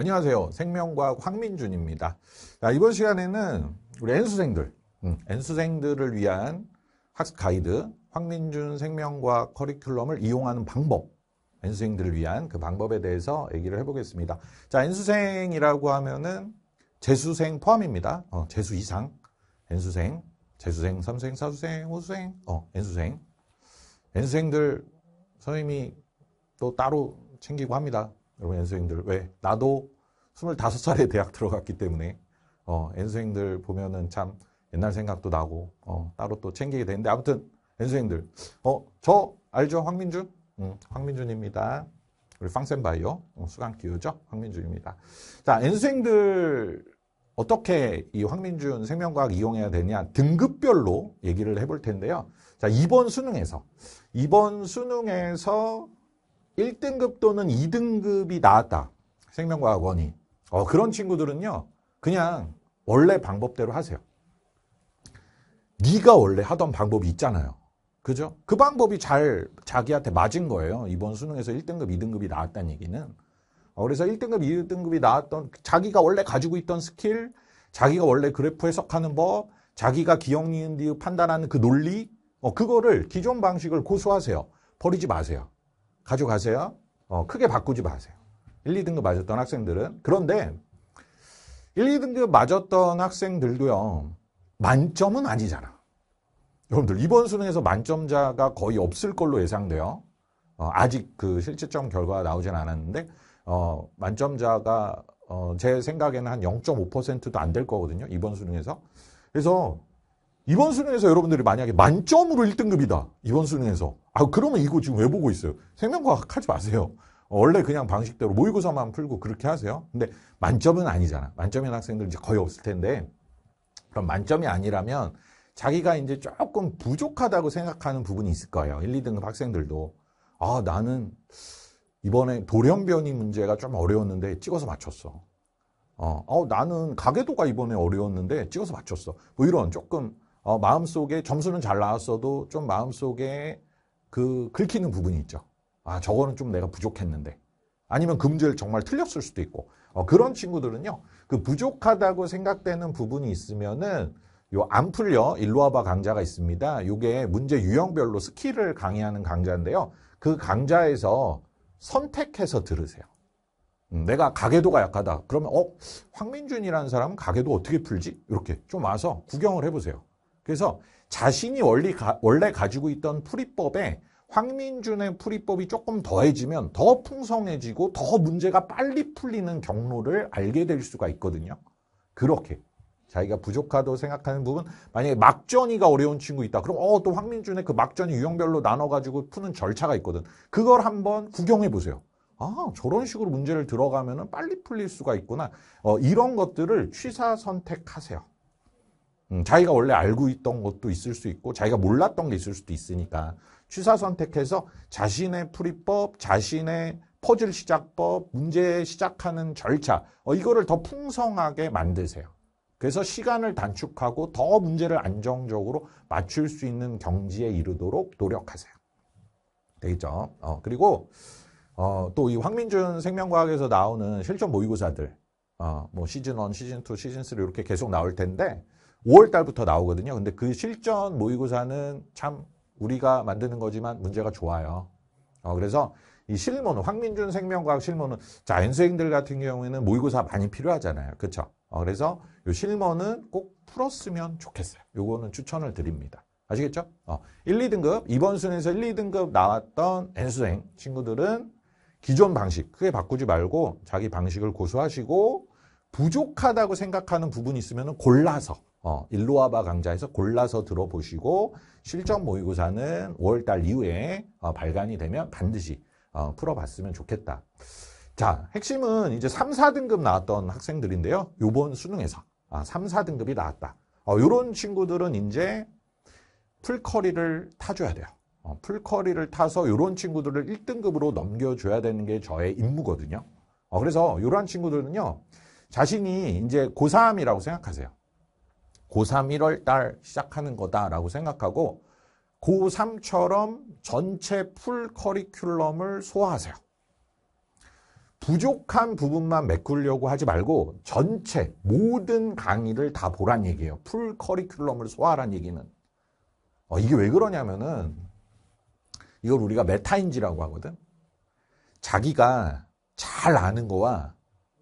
안녕하세요. 생명과학 황민준입니다. 자, 이번 시간에는 우리 N수생들, 음. N수생들을 위한 학습 가이드, 황민준 생명과학 커리큘럼을 이용하는 방법, N수생들을 위한 그 방법에 대해서 얘기를 해보겠습니다. 자, N수생이라고 하면은 재수생 포함입니다. 어, 재수 이상, N수생, 재수생, 3수생4수생5수생 어, N수생. N수생들 선생님이 또 따로 챙기고 합니다. 여러분 엔수생들 왜 나도 25살에 대학 들어갔기 때문에 어, 엔수생들 보면은 참 옛날 생각도 나고 어, 따로 또 챙기게 되는데 아무튼 엔수생들 어, 저 알죠 황민준? 음, 황민준입니다. 우리 팡센바이오 어, 수강 기호죠 황민준입니다. 자 엔수생들 어떻게 이 황민준 생명과학 이용해야 되냐 등급별로 얘기를 해볼 텐데요. 자 이번 수능에서 이번 수능에서 1등급 또는 2등급이 나왔다. 생명과학 원이. 어, 그런 친구들은요. 그냥 원래 방법대로 하세요. 네가 원래 하던 방법이 있잖아요. 그죠? 그 방법이 잘 자기한테 맞은 거예요. 이번 수능에서 1등급, 2등급이 나왔다는 얘기는. 어, 그래서 1등급, 2등급이 나왔던 자기가 원래 가지고 있던 스킬, 자기가 원래 그래프 해석하는 법, 자기가 기억, 니는뒤귿 판단하는 그 논리, 어, 그거를 기존 방식을 고수하세요. 버리지 마세요. 가져가세요. 어, 크게 바꾸지 마세요. 1, 2등급 맞았던 학생들은. 그런데 1, 2등급 맞았던 학생들도요. 만점은 아니잖아. 여러분들 이번 수능에서 만점자가 거의 없을 걸로 예상돼요. 어, 아직 그 실질점 결과가 나오진 않았는데 어, 만점자가 어, 제 생각에는 한 0.5%도 안 될 거거든요. 이번 수능에서. 그래서 이번 수능에서 여러분들이 만약에 만점으로 1등급이다. 이번 수능에서. 아, 그러면 이거 지금 왜 보고 있어요? 생명과학 하지 마세요. 원래 그냥 방식대로 모의고사만 풀고 그렇게 하세요. 근데 만점은 아니잖아. 만점인 학생들 이제 거의 없을 텐데. 그럼 만점이 아니라면 자기가 이제 조금 부족하다고 생각하는 부분이 있을 거예요. 1, 2등급 학생들도. 아, 나는 이번에 돌연변이 문제가 좀 어려웠는데 찍어서 맞췄어. 어, 어, 나는 가계도가 이번에 어려웠는데 찍어서 맞췄어. 뭐 이런 조금 어, 마음속에 점수는 잘 나왔어도 좀 마음속에 그 긁히는 부분이 있죠. 아, 저거는 좀 내가 부족했는데. 아니면 그 문제를 정말 틀렸을 수도 있고. 어, 그런 친구들은요. 그 부족하다고 생각되는 부분이 있으면은 요 안 풀려 일로 와봐 강좌가 있습니다. 요게 문제 유형별로 스킬을 강의하는 강좌인데요. 그 강좌에서 선택해서 들으세요. 음, 내가 가계도가 약하다. 그러면 어, 황민준이라는 사람은 가계도 어떻게 풀지? 이렇게 좀 와서 구경을 해 보세요. 그래서 자신이 원리 가, 원래 가지고 있던 풀이법에 황민준의 풀이법이 조금 더해지면 더 풍성해지고 더 문제가 빨리 풀리는 경로를 알게 될 수가 있거든요. 그렇게 자기가 부족하다고 생각하는 부분 만약에 막전이가 어려운 친구 있다 그럼 어또 황민준의 그 막전이 유형별로 나눠가지고 푸는 절차가 있거든 그걸 한번 구경해 보세요 아 저런 식으로 문제를 들어가면 빨리 풀릴 수가 있구나 어, 이런 것들을 취사 선택하세요 음, 자기가 원래 알고 있던 것도 있을 수 있고 자기가 몰랐던 게 있을 수도 있으니까 취사 선택해서 자신의 풀이법, 자신의 퍼즐 시작법, 문제 시작하는 절차 어, 이거를 더 풍성하게 만드세요. 그래서 시간을 단축하고 더 문제를 안정적으로 맞출 수 있는 경지에 이르도록 노력하세요. 되겠죠? 어, 그리고 어, 또 이 황민준 생명과학에서 나오는 실전 모의고사들 어, 뭐 시즌 1, 시즌 2, 시즌 3 이렇게 계속 나올 텐데 5월 달부터 나오거든요. 근데 그 실전 모의고사는 참 우리가 만드는 거지만 문제가 좋아요. 어, 그래서 이 실무는 황민준 생명과학 실무는 자 연수생들 같은 경우에는 모의고사 많이 필요하잖아요. 그렇죠? 어, 그래서 이 실무는 꼭 풀었으면 좋겠어요. 이거는 추천을 드립니다. 아시겠죠? 어, 1, 2등급 이번 순에서 1, 2등급 나왔던 N수생 친구들은 기존 방식 크게 바꾸지 말고 자기 방식을 고수하시고 부족하다고 생각하는 부분이 있으면 골라서 어, 일로와바 강좌에서 골라서 들어보시고 실전 모의고사는 5월달 이후에 어, 발간이 되면 반드시 어, 풀어봤으면 좋겠다. 자, 핵심은 이제 3, 4등급 나왔던 학생들인데요. 요번 수능에서 아, 3, 4등급이 나왔다. 어, 요런 친구들은 이제 풀커리를 타줘야 돼요. 어, 풀커리를 타서 요런 친구들을 1등급으로 넘겨줘야 되는 게 저의 임무거든요. 어, 그래서 요런 친구들은요. 자신이 이제 고3이라고 생각하세요. 고3 1월 달 시작하는 거다라고 생각하고 고3처럼 전체 풀 커리큘럼을 소화하세요. 부족한 부분만 메꾸려고 하지 말고 전체 모든 강의를 다 보란 얘기예요. 풀 커리큘럼을 소화하란 얘기는. 어, 이게 왜 그러냐면은 이걸 우리가 메타인지라고 하거든. 자기가 잘 아는 거와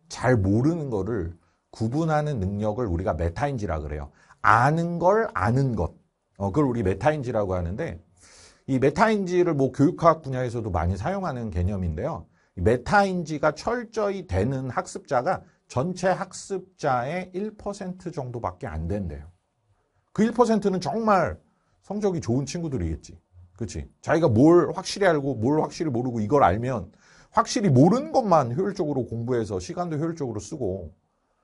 잘 모르는 거를 구분하는 능력을 우리가 메타인지라 그래요. 아는 걸 아는 것. 어, 그걸 우리 메타인지라고 하는데 이 메타인지를 뭐 교육학 분야에서도 많이 사용하는 개념인데요. 메타인지가 철저히 되는 학습자가 전체 학습자의 1% 정도밖에 안 된대요. 그 1%는 정말 성적이 좋은 친구들이겠지. 그치? 자기가 뭘 확실히 알고 뭘 확실히 모르고 이걸 알면 확실히 모르는 것만 효율적으로 공부해서 시간도 효율적으로 쓰고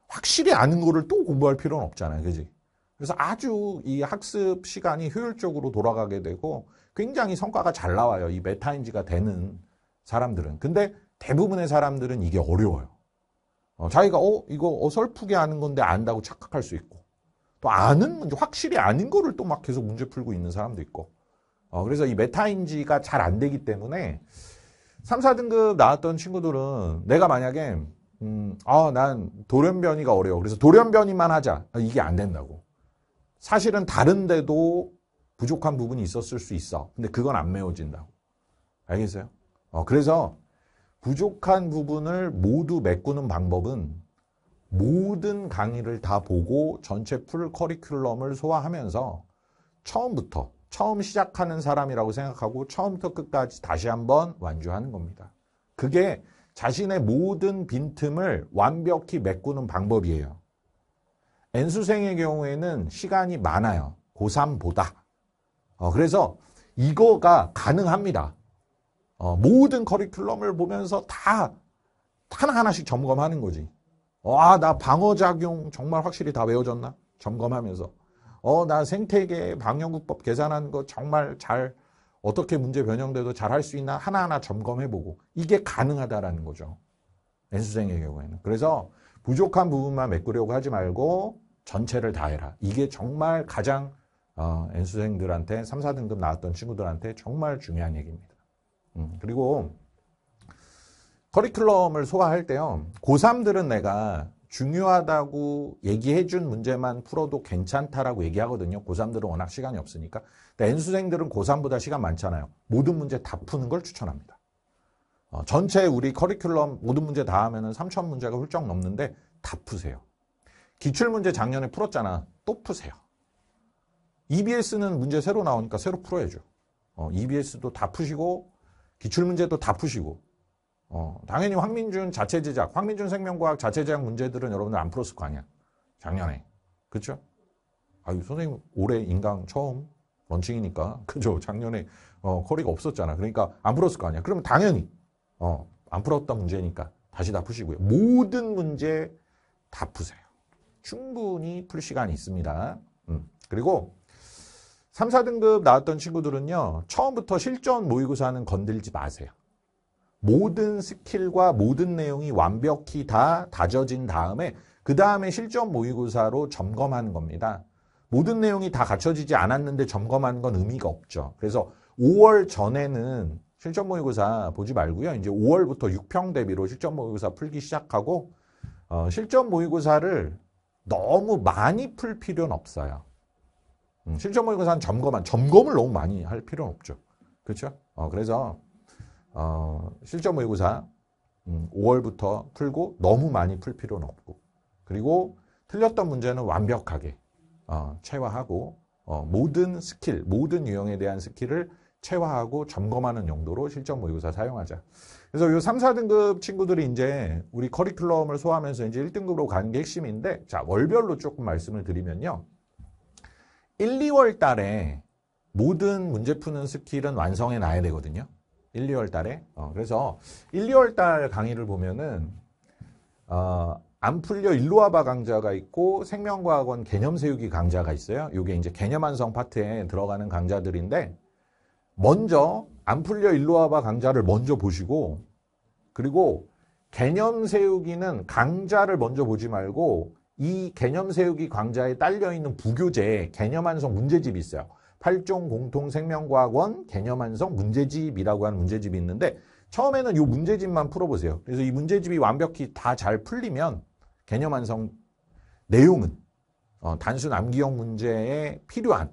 확실히 아는 거를 또 공부할 필요는 없잖아요. 그지? 그래서 아주 이 학습 시간이 효율적으로 돌아가게 되고 굉장히 성과가 잘 나와요. 이 메타인지가 되는 사람들은. 근데 대부분의 사람들은 이게 어려워요. 어, 자기가 어 이거 어설프게 아는 건데 안다고 착각할 수 있고 또 아는 문제 확실히 아는 거를 또 막 계속 문제 풀고 있는 사람도 있고 어, 그래서 이 메타인지가 잘 안 되기 때문에 3, 4등급 나왔던 친구들은 내가 만약에 음, 아, 난 돌연변이가 어려워. 그래서 돌연변이만 하자. 아, 이게 안 된다고. 사실은 다른데도 부족한 부분이 있었을 수 있어. 근데 그건 안 메워진다고. 알겠어요? 어, 그래서 부족한 부분을 모두 메꾸는 방법은 모든 강의를 다 보고 전체 풀 커리큘럼을 소화하면서 처음부터 처음 시작하는 사람이라고 생각하고 처음부터 끝까지 다시 한번 완주하는 겁니다. 그게 자신의 모든 빈틈을 완벽히 메꾸는 방법이에요. N수생의 경우에는 시간이 많아요. 고3보다. 어, 그래서 이거가 가능합니다. 어, 모든 커리큘럼을 보면서 다 하나하나씩 점검하는 거지. 와, 어, 아, 나 방어작용 정말 확실히 다 외워졌나? 점검하면서. 어, 나 생태계 방영국법 계산한 거 정말 잘 어떻게 문제 변형돼도 잘 할 수 있나 하나하나 점검해보고 이게 가능하다라는 거죠. N수생의 경우에는. 그래서 부족한 부분만 메꾸려고 하지 말고 전체를 다 해라. 이게 정말 가장 어, N수생들한테 3, 4등급 나왔던 친구들한테 정말 중요한 얘기입니다. 음, 그리고 커리큘럼을 소화할 때요. 고3들은 내가 중요하다고 얘기해준 문제만 풀어도 괜찮다라고 얘기하거든요. 고3들은 워낙 시간이 없으니까. 근데 N수생들은 고3보다 시간 많잖아요. 모든 문제 다 푸는 걸 추천합니다. 어, 전체 우리 커리큘럼 모든 문제 다 하면 은 3천 문제가 훌쩍 넘는데 다 푸세요. 기출문제 작년에 풀었잖아. 또 푸세요. EBS는 문제 새로 나오니까 새로 풀어야죠. 어, EBS도 다 푸시고 기출문제도 다 푸시고 어, 당연히 황민준 자체 제작, 황민준 생명과학 자체 제작 문제들은 여러분들 안 풀었을 거 아니야. 작년에. 그쵸? 아유, 선생님, 올해 인강 처음 런칭이니까. 그죠? 작년에, 어, 커리가 없었잖아. 그러니까 안 풀었을 거 아니야. 그러면 당연히, 어, 안 풀었던 문제니까 다시 다 푸시고요. 모든 문제 다 푸세요. 충분히 풀 시간이 있습니다. 음. 그리고 3, 4등급 나왔던 친구들은요, 처음부터 실전 모의고사는 건들지 마세요. 모든 스킬과 모든 내용이 완벽히 다 다져진 다음에 그 다음에 실전 모의고사로 점검하는 겁니다. 모든 내용이 다 갖춰지지 않았는데 점검하는 건 의미가 없죠. 그래서 5월 전에는 실전 모의고사 보지 말고요. 이제 5월부터 6평 대비로 실전 모의고사 풀기 시작하고 어, 실전 모의고사를 너무 많이 풀 필요는 없어요. 음, 실전 모의고사는 점검한 점검을 너무 많이 할 필요는 없죠. 그렇죠? 어, 그래서 어, 실전 모의고사 음, 5월부터 풀고 너무 많이 풀 필요는 없고 그리고 틀렸던 문제는 완벽하게 어, 체화하고 어, 모든 스킬, 모든 유형에 대한 스킬을 체화하고 점검하는 용도로 실전 모의고사 사용하자. 그래서 요 3, 4등급 친구들이 이제 우리 커리큘럼을 소화하면서 이제 1등급으로 가는 게 핵심인데 자, 월별로 조금 말씀을 드리면요. 1, 2월 달에 모든 문제 푸는 스킬은 완성해 놔야 되거든요. 1, 2월 달에. 어, 그래서 1, 2월 달 강의를 보면은 어, 안 풀려 일로와바 강좌가 있고 생명과학원 개념 세우기 강좌가 있어요. 이게 이제 개념 완성 파트에 들어가는 강좌들인데 먼저 안 풀려 일로와바 강좌를 먼저 보시고 그리고 개념 세우기는 강좌를 먼저 보지 말고 이 개념 세우기 강좌에 딸려 있는 부교재 개념 완성 문제집이 있어요. 8종 공통생명과학원 개념완성 문제집이라고 하는 문제집이 있는데 처음에는 이 문제집만 풀어보세요. 그래서 이 문제집이 완벽히 다 잘 풀리면 개념완성 내용은 어, 단순 암기형 문제에 필요한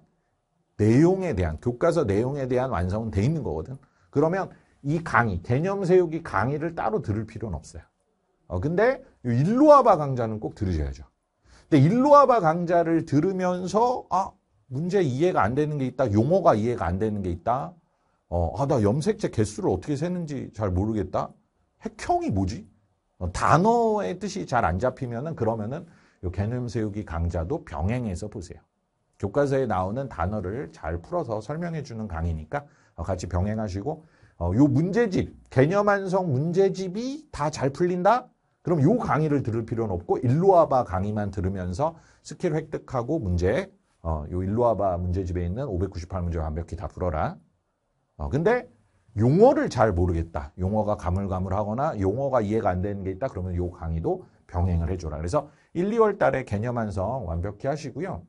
내용에 대한 교과서 내용에 대한 완성은 돼 있는 거거든. 그러면 이 강의 개념 세우기 강의를 따로 들을 필요는 없어요. 어, 근데 일로아바 강좌는 꼭 들으셔야죠. 근데 일로아바 강좌를 들으면서 아 문제 이해가 안 되는 게 있다. 용어가 이해가 안 되는 게 있다. 어, 아, 나 염색체 개수를 어떻게 세는지 잘 모르겠다. 핵형이 뭐지? 어, 단어의 뜻이 잘 안 잡히면은 그러면은 요 개념 세우기 강좌도 병행해서 보세요. 교과서에 나오는 단어를 잘 풀어서 설명해 주는 강의니까 어, 같이 병행하시고 어, 요 문제집, 개념 완성 문제집이 다 잘 풀린다? 그럼 요 강의를 들을 필요는 없고 일로 와봐 강의만 들으면서 스킬 획득하고 문제 어, 요 일로 와봐 문제집에 있는 598문제 완벽히 다 풀어라. 어, 근데 용어를 잘 모르겠다. 용어가 가물가물하거나 용어가 이해가 안 되는 게 있다. 그러면 요 강의도 병행을 해줘라. 그래서 1, 2월 달에 개념 완성 완벽히 하시고요.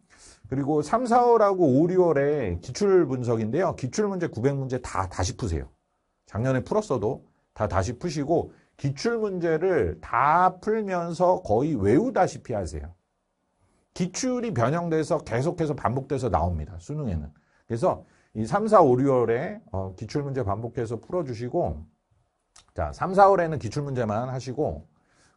그리고 3, 4월하고 5, 6월에 기출 분석인데요. 기출 문제 900문제 다 다시 푸세요. 작년에 풀었어도 다 다시 푸시고 기출 문제를 다 풀면서 거의 외우다시피 하세요. 기출이 변형돼서 계속해서 반복돼서 나옵니다. 수능에는. 그래서 이 3, 4, 5, 6월에 어, 기출문제 반복해서 풀어주시고 자 3, 4월에는 기출문제만 하시고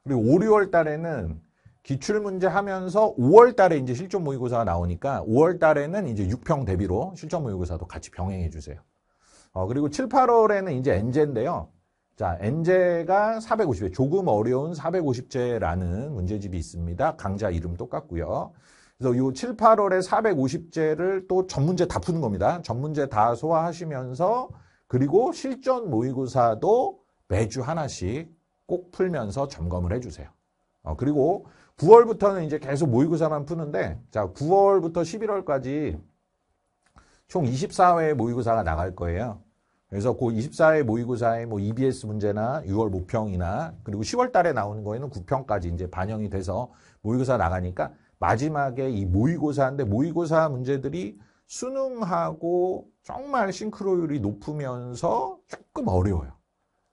그리고 5, 6월 달에는 기출문제 하면서 5월 달에 이제 실전 모의고사가 나오니까 5월 달에는 이제 6평 대비로 실전 모의고사도 같이 병행해 주세요. 어, 그리고 7, 8월에는 이제 엔제인데요. 자, 엔제가 450회, 조금 어려운 450제라는 문제집이 있습니다. 강좌 이름 똑같고요. 그래서 요 7, 8월에 450제를 또 전문제 다 푸는 겁니다. 전문제 다 소화하시면서 그리고 실전 모의고사도 매주 하나씩 꼭 풀면서 점검을 해주세요. 어, 그리고 9월부터는 이제 계속 모의고사만 푸는데 자 9월부터 11월까지 총 24회 모의고사가 나갈 거예요. 그래서 그 24회 모의고사의 뭐 EBS 문제나 6월 모평이나 그리고 10월 달에 나오는 거에는 9평까지 이제 반영이 돼서 모의고사 나가니까 마지막에 이 모의고사인데 모의고사 문제들이 수능하고 정말 싱크로율이 높으면서 조금 어려워요.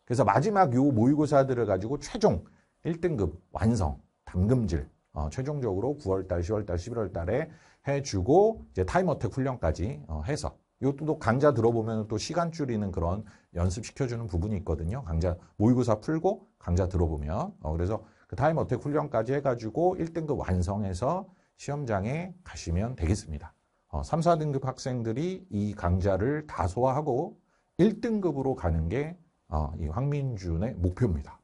그래서 마지막 요 모의고사들을 가지고 최종 1등급 완성, 담금질, 어, 최종적으로 9월달, 10월달, 11월달에 해주고 이제 타임어택 훈련까지 어, 해서 이것도 강좌 들어보면 또 시간 줄이는 그런 연습시켜주는 부분이 있거든요. 강좌 모의고사 풀고 강좌 들어보면. 어, 그래서 그 타임 어택 훈련까지 해가지고 1등급 완성해서 시험장에 가시면 되겠습니다. 어, 3, 4등급 학생들이 이 강좌를 다 소화하고 1등급으로 가는 게 어, 이 황민준의 목표입니다.